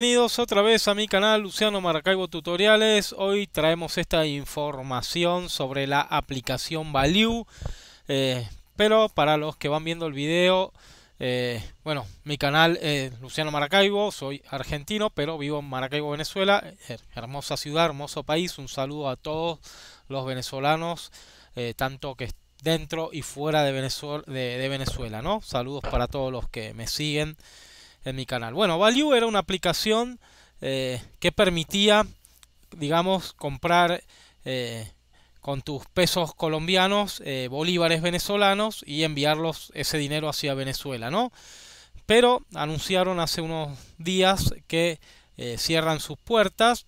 Bienvenidos otra vez a mi canal Luciano Maracaibo Tutoriales. Hoy traemos esta información sobre la aplicación Value. Eh, pero para los que van viendo el video, eh, bueno, mi canal es Luciano Maracaibo, soy argentino, pero vivo en Maracaibo, Venezuela. Eh, hermosa ciudad, hermoso país. Un saludo a todos los venezolanos, tanto que dentro y fuera de Venezuela, Venezuela, ¿no? Saludos para todos los que me siguen en mi canal. Bueno, Value era una aplicación eh, que permitía, digamos, comprar eh, con tus pesos colombianos, eh, bolívares venezolanos y enviarlos ese dinero hacia Venezuela, ¿no? Pero anunciaron hace unos días que cierran sus puertas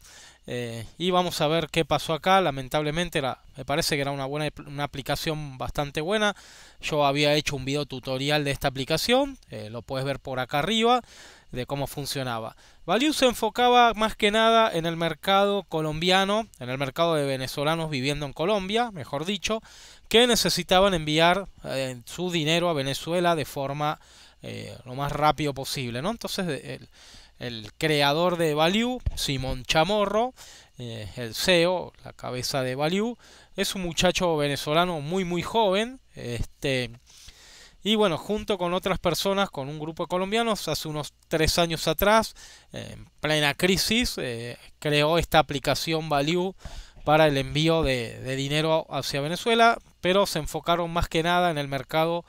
y vamos a ver qué pasó acá. Lamentablemente la me parece que era una, buena, una aplicación bastante buena. Yo había hecho un video tutorial de esta aplicación, eh, lo puedes ver por acá arriba, de cómo funcionaba. Value se enfocaba más que nada en el mercado colombiano, en el mercado de venezolanos viviendo en Colombia, mejor dicho, que necesitaban enviar eh, su dinero a Venezuela de forma eh, lo más rápido posible. ¿no? Entonces, el, el creador de Value, Simón Chamorro, eh, el CEO, la cabeza de Value. Es un muchacho venezolano muy muy joven. Este, y bueno, junto con otras personas, con un grupo de colombianos, hace unos tres años atrás, en plena crisis, eh, creó esta aplicación Value para el envío de, dinero hacia Venezuela, pero se enfocaron más que nada en el mercado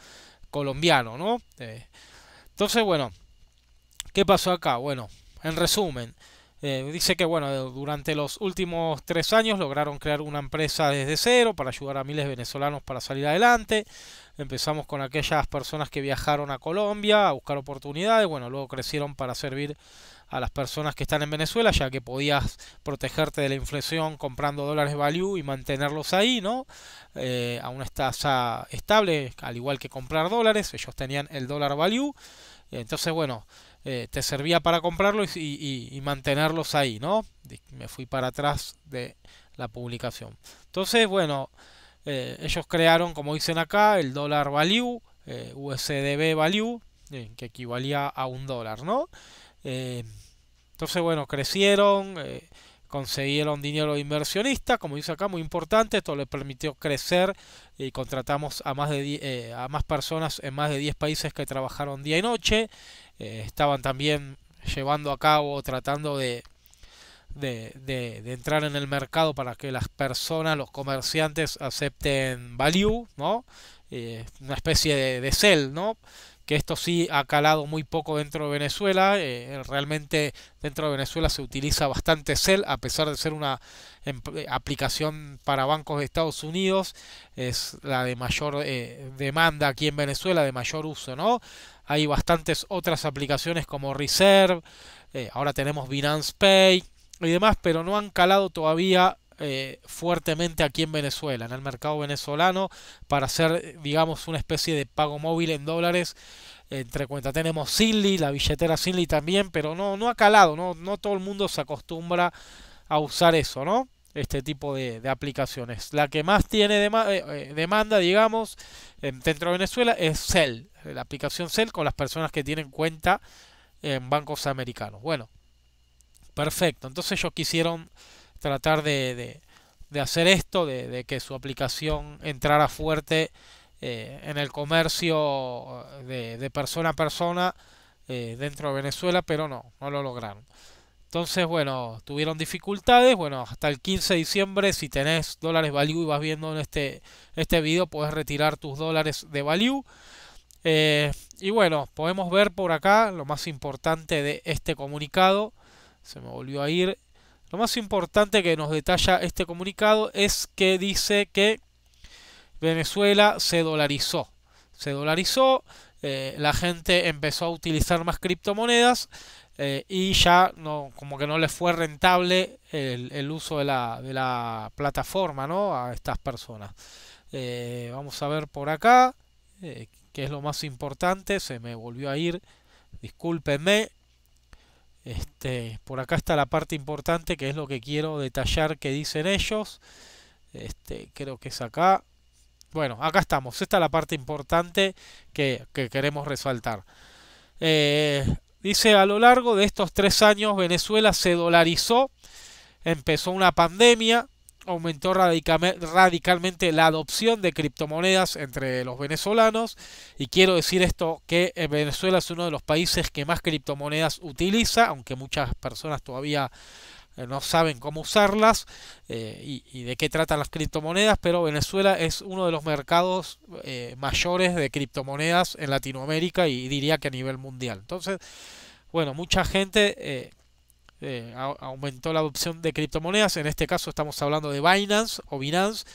colombiano, ¿no? Eh, entonces, bueno, ¿qué pasó acá? Bueno, en resumen, eh, dice que bueno, durante los últimos tres años lograron crear una empresa desde cero para ayudar a miles de venezolanos para salir adelante. Empezamos con aquellas personas que viajaron a Colombia a buscar oportunidades, bueno, luego crecieron para servir a las personas que están en Venezuela, ya que podías protegerte de la inflación comprando dólares value y mantenerlos ahí, ¿no? Eh, a una tasa estable, al igual que comprar dólares, ellos tenían el dólar value. Entonces, bueno, eh, te servía para comprarlos y, mantenerlos ahí, ¿no? Me fui para atrás de la publicación. Entonces, bueno, eh, ellos crearon, como dicen acá, el dólar value, eh, USDB value, que equivalía a un dólar, ¿no? entonces, bueno, crecieron Conseguieron dinero de inversionista, como dice acá, muy importante. Esto le permitió crecer y contratamos a más, de eh, a más personas en más de 10 países que trabajaron día y noche. Eh, estaban también llevando a cabo, tratando de, de, de, entrar en el mercado para que las personas, los comerciantes acepten value, ¿no? Eh, una especie de, de sell, ¿no? que esto sí ha calado muy poco dentro de Venezuela. Eh, realmente dentro de Venezuela se utiliza bastante Cel a pesar de ser una eh, aplicación para bancos de Estados Unidos. Es la de mayor eh, demanda aquí en Venezuela, de mayor uso, ¿no? Hay bastantes otras aplicaciones como Reserve, ahora tenemos Binance Pay y demás, pero no han calado todavía eh, fuertemente aquí en Venezuela, en el mercado venezolano, para hacer, digamos, una especie de pago móvil en dólares. Entre cuentas. tenemos Sinly, la billetera Sinly también, pero no, no ha calado, no, no todo el mundo se acostumbra a usar eso, ¿no? Este tipo de, aplicaciones. La que más tiene eh, eh, demanda, digamos, dentro de Venezuela es Cell, la aplicación Cell con las personas que tienen cuenta en bancos americanos. Bueno, perfecto. Entonces ellos quisieron tratar de, de, hacer esto, de, que su aplicación entrara fuerte eh, en el comercio de, persona a persona eh, dentro de Venezuela, pero no, no lo lograron. Entonces, bueno, tuvieron dificultades. Bueno, hasta el 15 de diciembre, si tenés dólares value y vas viendo en este, este video, puedes retirar tus dólares de value. Eh, y bueno, podemos ver por acá lo más importante de este comunicado. Se me volvió a ir. Lo más importante que nos detalla este comunicado es que dice que Venezuela se dolarizó. Se dolarizó, eh, la gente empezó a utilizar más criptomonedas eh, y ya no, como que no les fue rentable el, uso de la, plataforma ¿no? a estas personas. Eh, vamos a ver por acá, qué es lo más importante, se me volvió a ir, discúlpenme. Este, por acá está la parte importante que es lo que quiero detallar que dicen ellos. Este, creo que es acá. Bueno, acá estamos. Esta es la parte importante que, queremos resaltar. Eh, dice, a lo largo de estos tres años Venezuela se dolarizó, empezó una pandemia, aumentó radicalmente la adopción de criptomonedas entre los venezolanos y quiero decir esto que eh, Venezuela es uno de los países que más criptomonedas utiliza, aunque muchas personas todavía eh, no saben cómo usarlas eh, y, de qué tratan las criptomonedas, pero Venezuela es uno de los mercados mayores de criptomonedas en Latinoamérica y diría que a nivel mundial. Entonces, bueno, mucha gente eh, aumentó la adopción de criptomonedas. En este caso estamos hablando de Binance o Binance,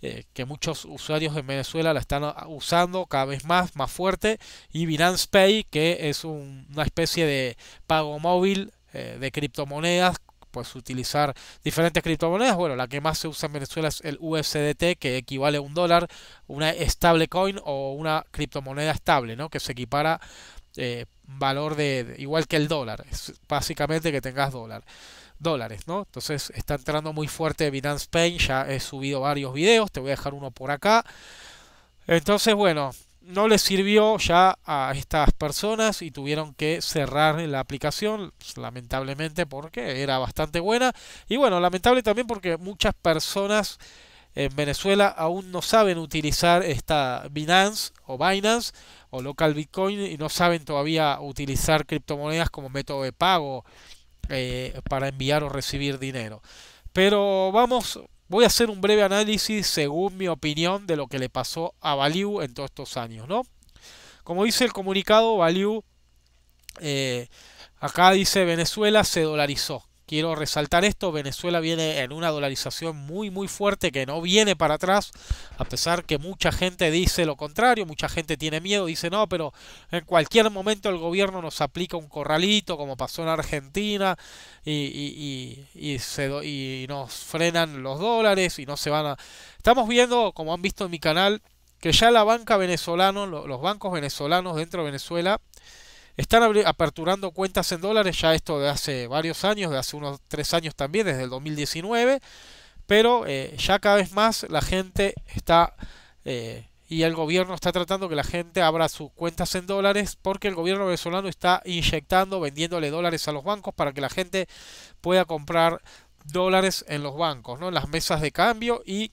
eh, que muchos usuarios en Venezuela la están ah, usando cada vez más, más fuerte. Y Binance Pay, que es una especie de pago móvil eh, de criptomonedas. pues utilizar diferentes criptomonedas. Bueno, la que más se usa en Venezuela es el USDT, que equivale a un dólar, una coin o una criptomoneda estable, ¿no? Que se equipara valor de, igual que el dólar, básicamente que tengas dólar, dólares, ¿no? Entonces está entrando muy fuerte Binance Pay, ya he subido varios videos, te voy a dejar uno por acá. Entonces, bueno, no les sirvió ya a estas personas y tuvieron que cerrar la aplicación, lamentablemente porque era bastante buena. Y bueno, lamentable también porque muchas personas en Venezuela aún no saben utilizar esta Binance o Binance o local Bitcoin y no saben todavía utilizar criptomonedas como método de pago eh, para enviar o recibir dinero. Pero vamos, voy a hacer un breve análisis según mi opinión de lo que le pasó a Value en todos estos años, ¿no? Como dice el comunicado, Value eh, acá dice Venezuela se dolarizó. Quiero resaltar esto, Venezuela viene en una dolarización muy muy fuerte que no viene para atrás, a pesar que mucha gente dice lo contrario, mucha gente tiene miedo, dice no, pero en cualquier momento el gobierno nos aplica un corralito como pasó en Argentina y, y, nos frenan los dólares y no se van a... Estamos viendo, como han visto en mi canal, que ya la banca venezolana, los bancos venezolanos dentro de Venezuela, están aperturando cuentas en dólares, ya esto de hace varios años, de hace unos tres años también, desde el 2019, pero eh, ya cada vez más la gente está eh, y el gobierno está tratando que la gente abra sus cuentas en dólares porque el gobierno venezolano está inyectando, vendiéndole dólares a los bancos para que la gente pueda comprar dólares en los bancos, ¿no? en las mesas de cambio y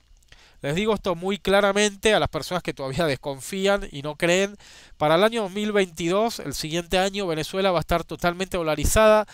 les digo esto muy claramente a las personas que todavía desconfían y no creen. Para el año 2022, el siguiente año, Venezuela va a estar totalmente dolarizada.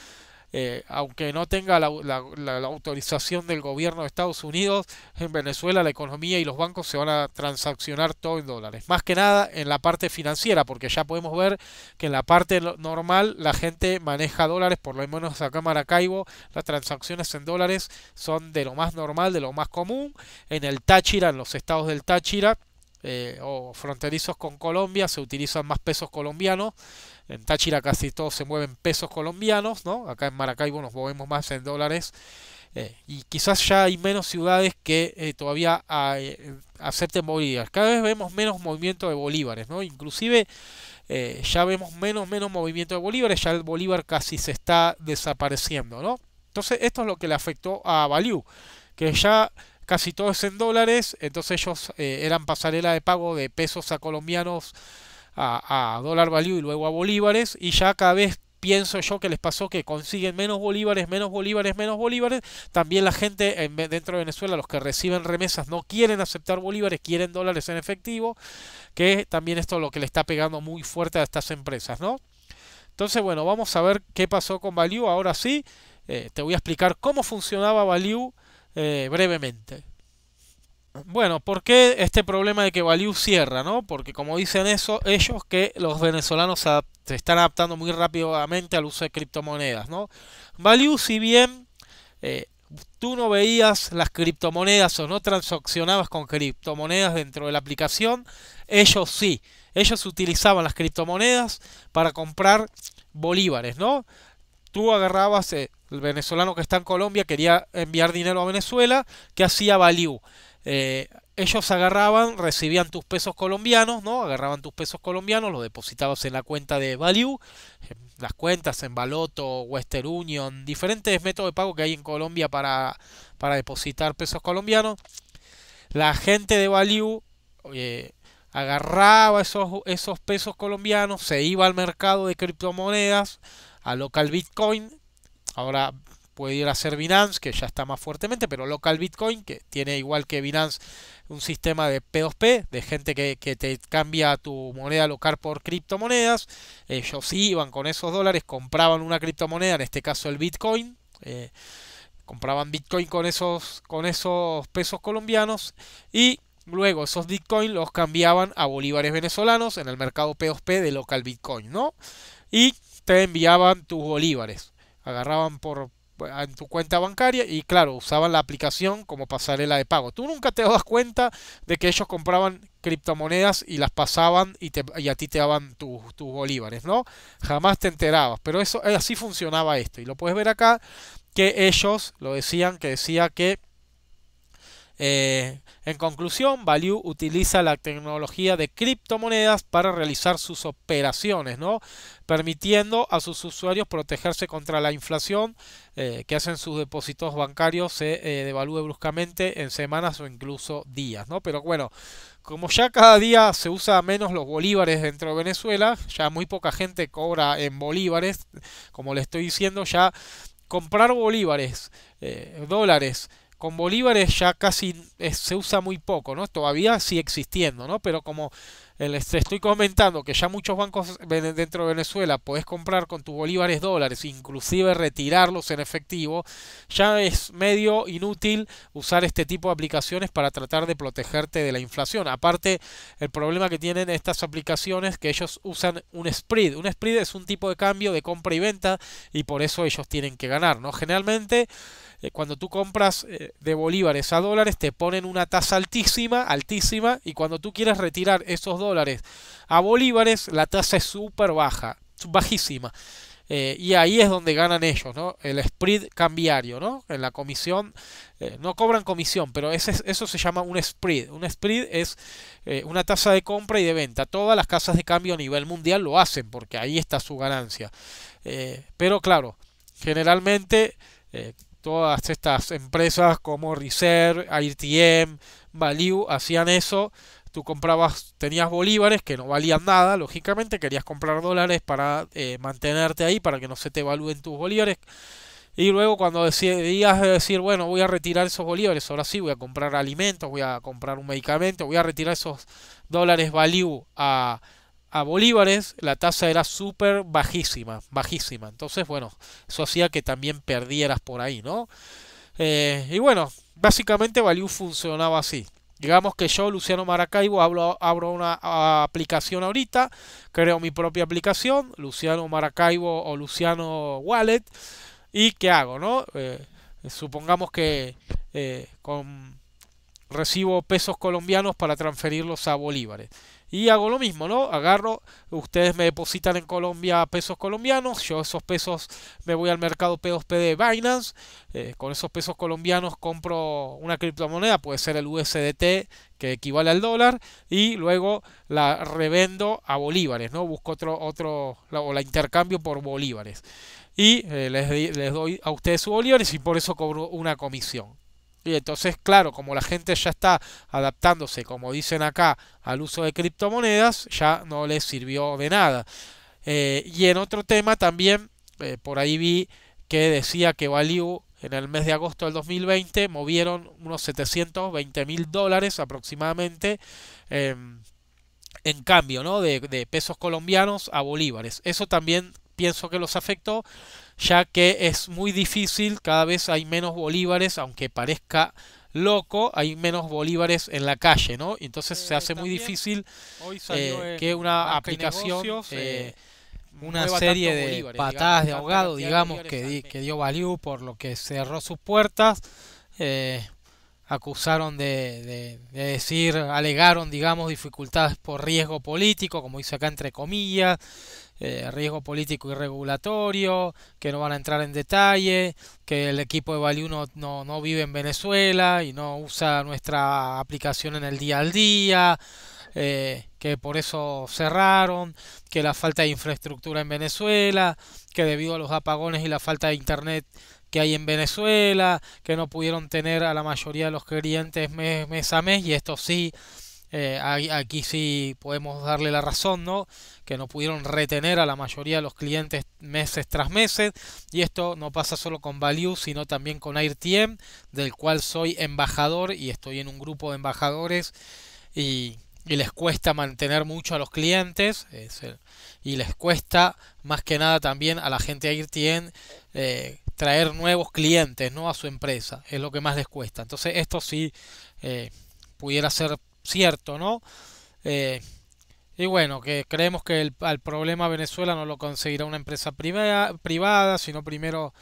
Eh, aunque no tenga la, autorización del gobierno de Estados Unidos, en Venezuela la economía y los bancos se van a transaccionar todo en dólares. Más que nada en la parte financiera, porque ya podemos ver que en la parte normal la gente maneja dólares, por lo menos acá en Maracaibo, las transacciones en dólares son de lo más normal, de lo más común. En el Táchira, en los estados del Táchira, eh, o fronterizos con Colombia, se utilizan más pesos colombianos en Táchira casi todos se mueven pesos colombianos, ¿no? Acá en Maracaibo nos movemos más en dólares. Eh, y quizás ya hay menos ciudades que eh, todavía ah, eh, acepten bolívares. Cada vez vemos menos movimiento de bolívares, ¿no? Inclusive ya vemos menos, menos movimiento de bolívares, ya el bolívar casi se está desapareciendo, ¿no? Entonces esto es lo que le afectó a Value, que ya casi todo es en dólares, entonces ellos eran pasarela de pago de pesos a colombianos a, dólar value y luego a bolívares y ya cada vez pienso yo que les pasó que consiguen menos bolívares, menos bolívares, menos bolívares. También la gente dentro de Venezuela, los que reciben remesas, no quieren aceptar bolívares, quieren dólares en efectivo, que también esto es lo que le está pegando muy fuerte a estas empresas, ¿no? Entonces, bueno, vamos a ver qué pasó con Value. Ahora sí, eh, te voy a explicar cómo funcionaba Value eh, brevemente. Bueno, ¿por qué este problema de que Value cierra? ¿no? Porque como dicen eso, ellos que los venezolanos se están adaptando muy rápidamente al uso de criptomonedas. ¿no? Valiu, si bien eh, tú no veías las criptomonedas o no transaccionabas con criptomonedas dentro de la aplicación, ellos sí. Ellos utilizaban las criptomonedas para comprar bolívares, ¿no? Tú agarrabas, eh, el venezolano que está en Colombia quería enviar dinero a Venezuela, ¿qué hacía Value? Eh, ellos agarraban, recibían tus pesos colombianos, ¿no? Agarraban tus pesos colombianos, los depositabas en la cuenta de Value, las cuentas en Baloto, Western Union, diferentes métodos de pago que hay en Colombia para, para depositar pesos colombianos. La gente de Value eh, agarraba esos, esos pesos colombianos, se iba al mercado de criptomonedas, a local Bitcoin. Ahora puede ir a ser Binance, que ya está más fuertemente, pero local Bitcoin, que tiene igual que Binance un sistema de P2P, de gente que, te cambia tu moneda local por criptomonedas. Ellos iban con esos dólares, compraban una criptomoneda, en este caso el Bitcoin. Eh, compraban Bitcoin con esos, con esos pesos colombianos y luego esos Bitcoin los cambiaban a bolívares venezolanos en el mercado P2P de local Bitcoin, ¿no? Y te enviaban tus bolívares. Agarraban por, pues, en tu cuenta bancaria y claro, usaban la aplicación como pasarela de pago. Tú nunca te das cuenta de que ellos compraban criptomonedas y las pasaban y, te, a ti te daban tus bolívares, ¿no? Jamás te enterabas, pero eso así funcionaba esto y lo puedes ver acá que ellos lo decían, que decía que eh, en conclusión, Value utiliza la tecnología de criptomonedas para realizar sus operaciones, ¿no? permitiendo a sus usuarios protegerse contra la inflación eh, que hacen sus depósitos bancarios se eh, devalúe bruscamente en semanas o incluso días. ¿no? Pero bueno, como ya cada día se usa menos los bolívares dentro de Venezuela, ya muy poca gente cobra en bolívares, como le estoy diciendo, ya comprar bolívares, dólares, con bolívares ya casi se usa muy poco, ¿no? Todavía sigue existiendo, ¿no? Pero como les este, estoy comentando que ya muchos bancos dentro de Venezuela puedes comprar con tus bolívares dólares, inclusive retirarlos en efectivo, ya es medio inútil usar este tipo de aplicaciones para tratar de protegerte de la inflación. Aparte, el problema que tienen estas aplicaciones que ellos usan un spread. Un spread es un tipo de cambio de compra y venta y por eso ellos tienen que ganar, ¿no? Generalmente eh, cuando tú compras eh, de bolívares a dólares, te ponen una tasa altísima, altísima, y cuando tú quieres retirar esos dólares a bolívares, la tasa es súper baja, bajísima. Eh, y ahí es donde ganan ellos, ¿no? El spread cambiario, ¿no? En la comisión, no cobran comisión, pero ese, eso se llama un spread. Un spread es una tasa de compra y de venta. Todas las casas de cambio a nivel mundial lo hacen porque ahí está su ganancia. pero claro, generalmente todas estas empresas como Reserve, ITM, Value hacían eso. Tú comprabas, tenías bolívares que no valían nada, lógicamente, querías comprar dólares para eh, mantenerte ahí, para que no se te evalúen tus bolívares. Y luego cuando decidías decir, bueno, voy a retirar esos bolívares, ahora sí voy a comprar alimentos, voy a comprar un medicamento, voy a retirar esos dólares value a a bolívares, la tasa era súper bajísima, bajísima. Entonces, bueno, eso hacía que también perdieras por ahí, ¿no? Eh, y bueno, básicamente Value funcionaba así. Digamos que yo, Luciano Maracaibo, abro una aplicación ahorita, creo mi propia aplicación, Luciano Maracaibo o Luciano Wallet, y ¿qué hago? no? Eh, supongamos que eh, con, recibo pesos colombianos para transferirlos a bolívares. Y hago lo mismo, ¿no? Agarro, ustedes me depositan en Colombia pesos colombianos, yo esos pesos me voy al mercado P2P de Binance, eh, con esos pesos colombianos compro una criptomoneda, puede ser el USDT que equivale al dólar, y luego la revendo a bolívares, ¿no? Busco otro, otro, o la intercambio por bolívares. Y eh, les, les doy a ustedes sus bolívares y por eso cobro una comisión entonces, claro, como la gente ya está adaptándose, como dicen acá, al uso de criptomonedas, ya no les sirvió de nada. Eh, y en otro tema también, eh, por ahí vi que decía que Value en el mes de agosto del 2020 movieron unos 720 mil dólares aproximadamente. Em, en cambio, ¿no? De, de pesos colombianos a bolívares. Eso también pienso que los afectó ya que es muy difícil, cada vez hay menos bolívares, aunque parezca loco, hay menos bolívares en la calle, ¿no? Entonces se eh, hace muy difícil eh, que una aplicación, eh, una serie de patadas de ahogado, digamos, que, que, dio Value por lo que cerró sus puertas, acusaron de, de, decir, alegaron, digamos, dificultades por riesgo político, como dice acá entre comillas, eh, riesgo político y regulatorio, que no van a entrar en detalle, que el equipo de Value no, no, vive en Venezuela y no usa nuestra aplicación en el día al día, eh, que por eso cerraron, que la falta de infraestructura en Venezuela, que debido a los apagones y la falta de internet que hay en Venezuela, que no pudieron tener a la mayoría de los clientes mes, mes a mes, y esto sí eh, aquí sí podemos darle la razón, ¿no? Que no pudieron retener a la mayoría de los clientes meses tras meses. Y esto no pasa solo con Value, sino también con AirTM, del cual soy embajador y estoy en un grupo de embajadores. Y, les cuesta mantener mucho a los clientes. y les cuesta más que nada también a la gente de AirTM. Eh, traer nuevos clientes ¿no? a su empresa es lo que más les cuesta entonces esto sí eh, pudiera ser cierto, ¿no? Eh, y bueno, que creemos que el, al problema Venezuela no lo conseguirá una empresa privada, privada, sino primero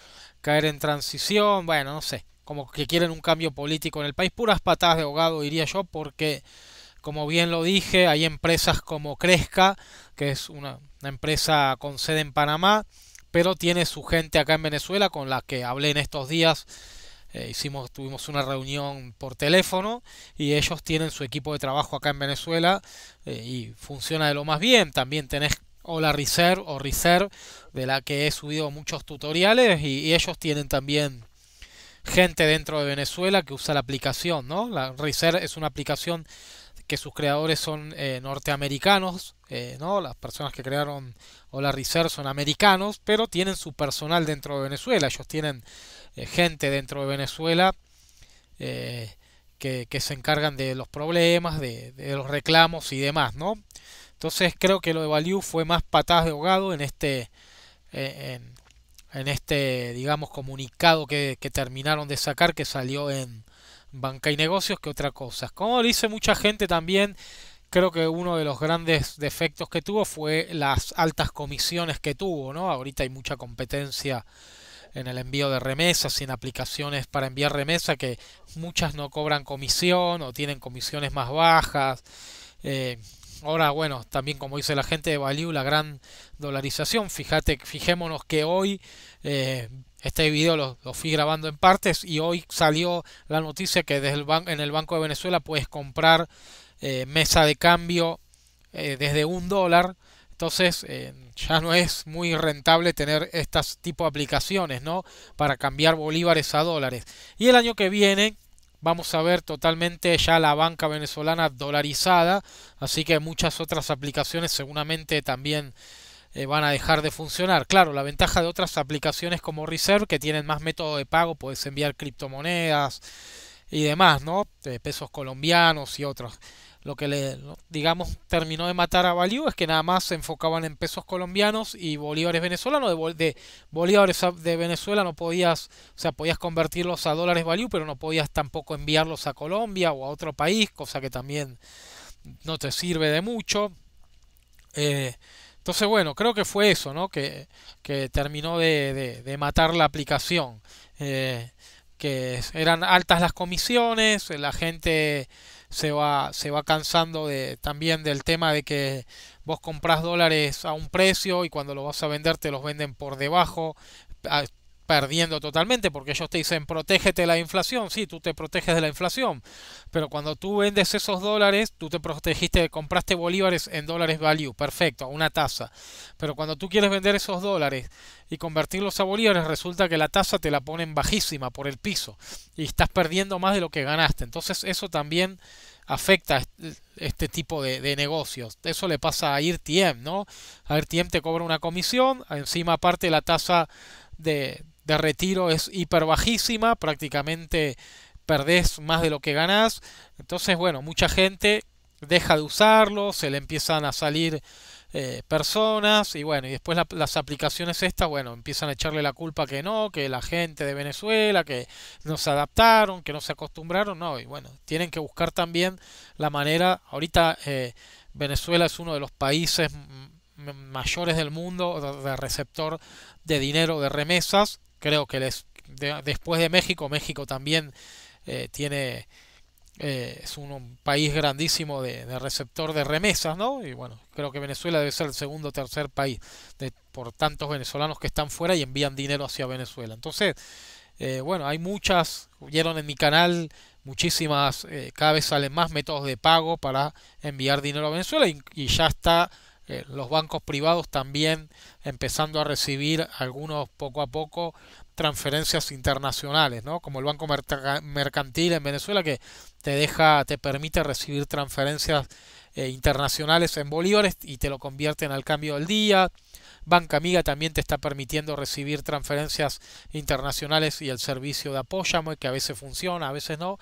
caer en transición, bueno, no sé, como que quieren un cambio político en el país, puras patadas de ahogado diría yo, porque como bien lo dije, hay empresas como Cresca, que es una, una empresa con sede en Panamá, pero tiene su gente acá en Venezuela con la que hablé en estos días eh, hicimos, tuvimos una reunión por teléfono y ellos tienen su equipo de trabajo acá en Venezuela eh, y funciona de lo más bien. También tenés Hola Reserve o Reserve, de la que he subido muchos tutoriales y, ellos tienen también gente dentro de Venezuela que usa la aplicación, ¿no? La Reserve es una aplicación que sus creadores son eh, norteamericanos, ¿no? Las personas que crearon Hola Reserve son americanos, pero tienen su personal dentro de Venezuela. Ellos tienen eh, gente dentro de Venezuela eh, que, se encargan de los problemas, de, los reclamos y demás, ¿no? Entonces creo que lo de Value fue más patas de ahogado en este, eh, en, este, digamos, comunicado que, que, terminaron de sacar, que salió en Banca y Negocios, que otra cosa. Como dice mucha gente también, creo que uno de los grandes defectos que tuvo fue las altas comisiones que tuvo, ¿no? Ahorita hay mucha competencia en el envío de remesas, sin aplicaciones para enviar remesa que muchas no cobran comisión o tienen comisiones más bajas. Eh, ahora, bueno, también como dice la gente de Value, la gran dolarización. Fíjate, fijémonos que hoy eh, este video lo, fui grabando en partes y hoy salió la noticia que desde el en el Banco de Venezuela puedes comprar eh, mesa de cambio desde un dólar entonces eh, ya no es muy rentable tener estas tipo de aplicaciones, ¿no? Para cambiar bolívares a dólares. Y el año que viene vamos a ver totalmente ya la banca venezolana dolarizada, así que muchas otras aplicaciones seguramente también eh, van a dejar de funcionar. Claro, la ventaja de otras aplicaciones como Reserve, que tienen más método de pago, puedes enviar criptomonedas y demás, ¿no? Eh, pesos colombianos y otros lo que le, digamos, terminó de matar a Value es que nada más se enfocaban en pesos colombianos y bolívares venezolanos. De, de bolívares de Venezuela no podías, o sea, podías convertirlos a dólares Value, pero no podías tampoco enviarlos a Colombia o a otro país, cosa que también no te sirve de mucho. Eh, entonces, bueno, creo que fue eso, ¿no? Que, terminó de, matar la aplicación. Eh, que eran altas las comisiones, la gente se va, se va cansando de, también del tema de que vos compras dólares a un precio y cuando lo vas a vender te los venden por debajo, perdiendo totalmente, porque ellos te dicen protégete de la inflación, sí, tú te proteges de la inflación, pero cuando tú vendes esos dólares, tú te protegiste, compraste bolívares en dólares value, perfecto, a una tasa, pero cuando tú quieres vender esos dólares y convertirlos a bolívares, resulta que la tasa te la ponen bajísima por el piso y estás perdiendo más de lo que ganaste, entonces eso también afecta este tipo de, negocios. Eso le pasa a IRTM, ¿no? A IRTM te cobra una comisión, encima aparte la tasa de, de retiro es hiper bajísima, prácticamente perdés más de lo que ganás. Entonces, bueno, mucha gente deja de usarlo, se le empiezan a salir eh, personas y bueno, y después las aplicaciones estas, bueno, empiezan a echarle la culpa que no, que la gente de Venezuela, que no se adaptaron, que no se acostumbraron, no, y bueno, tienen que buscar también la manera, ahorita eh, Venezuela es uno de los países mayores del mundo de receptor de dinero de remesas creo que les, después de México, México también eh, tiene eh, es un, país grandísimo de, receptor de remesas, ¿no? Y bueno, creo que Venezuela debe ser el segundo o tercer país de, por tantos venezolanos que están fuera y envían dinero hacia Venezuela. Entonces, eh, bueno, hay muchas, vieron en mi canal muchísimas, cada vez salen más métodos de pago para enviar dinero a Venezuela y ya está eh, los bancos privados también empezando a recibir algunos poco a poco transferencias internacionales, ¿no? Como el Banco Mercantil en Venezuela que te deja, te permite recibir transferencias eh, internacionales en bolívares y te lo convierten al cambio del día. Banca Amiga también te está permitiendo recibir transferencias internacionales y el servicio de apoyo, que a veces funciona, a veces no.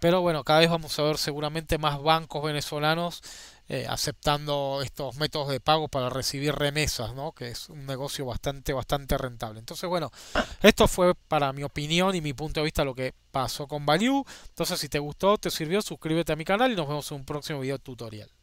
Pero bueno, cada vez vamos a ver seguramente más bancos venezolanos eh, aceptando estos métodos de pago para recibir remesas, ¿no? que es un negocio bastante, bastante rentable. Entonces, bueno, esto fue para mi opinión y mi punto de vista lo que pasó con Value. Entonces, si te gustó, te sirvió, suscríbete a mi canal y nos vemos en un próximo video tutorial.